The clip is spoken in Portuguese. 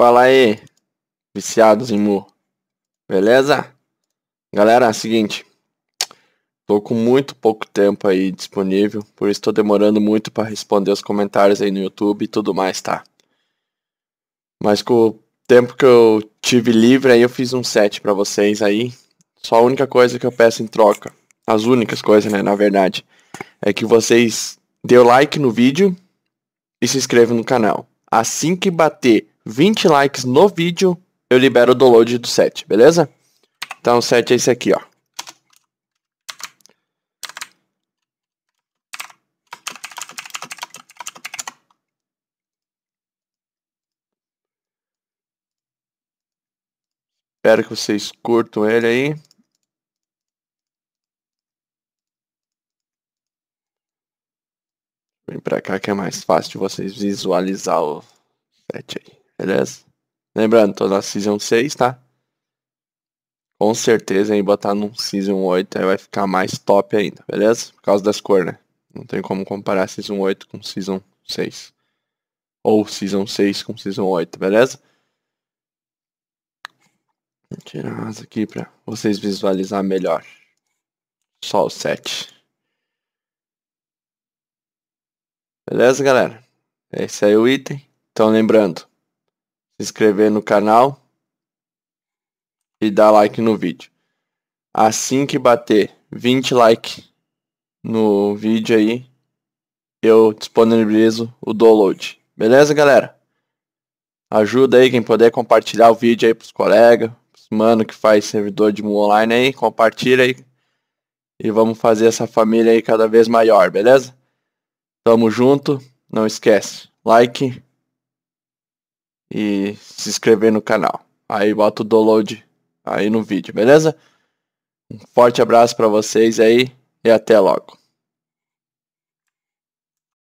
Fala aí, viciados em Mu. Beleza? Galera, é seguinte. Tô com muito pouco tempo aí disponível, por isso tô demorando muito para responder os comentários aí no YouTube e tudo mais, tá? Mas com o tempo que eu tive livre aí, eu fiz um set para vocês aí. Só a única coisa que eu peço em troca, as únicas coisas, né, na verdade, é que vocês dê o like no vídeo e se inscrevam no canal. Assim que bater 20 likes no vídeo, eu libero o download do set, beleza? Então o set é esse aqui, ó. Espero que vocês curtam ele aí. Vem pra cá que é mais fácil de vocês visualizar o set aí. Beleza? Lembrando, tô na Season 6, tá? Com certeza, aí botar num Season 8 aí vai ficar mais top ainda, beleza? Por causa das cores, né? Não tem como comparar Season 8 com Season 6. Ou Season 6 com Season 8, beleza? Vou tirar as aqui pra vocês visualizar melhor. Só o 7. Beleza, galera? Esse aí é o item. Então, lembrando, se inscrever no canal e dar like no vídeo. Assim que bater 20 likes no vídeo aí, eu disponibilizo o download. Beleza, galera? Ajuda aí quem puder compartilhar o vídeo aí pros colegas, pros mano que faz servidor de online aí, compartilha aí. E vamos fazer essa família aí cada vez maior, beleza? Tamo junto, não esquece. Like, e se inscrever no canal. Aí bota o download aí no vídeo, beleza? Um forte abraço para vocês aí e até logo.